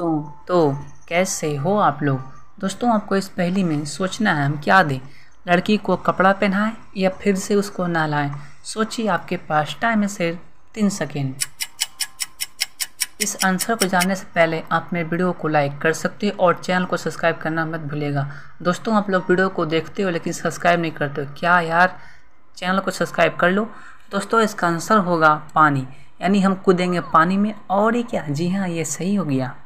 दोस्तों तो कैसे हो आप लोग दोस्तों आपको इस पहली में सोचना है हम क्या दें लड़की को कपड़ा पहनाएं या फिर से उसको नहलाएं सोचिए आपके पास टाइम है सिर्फ तीन सेकेंड इस आंसर को जानने से पहले आप मेरे वीडियो को लाइक कर सकते हो और चैनल को सब्सक्राइब करना मत भूलेगा दोस्तों आप लोग वीडियो को देखते हो लेकिन सब्सक्राइब नहीं करते हो क्या यार चैनल को सब्सक्राइब कर लो दोस्तों इसका आंसर होगा पानी यानी हम कूदेंगे पानी में और ही क्या जी हाँ ये सही हो गया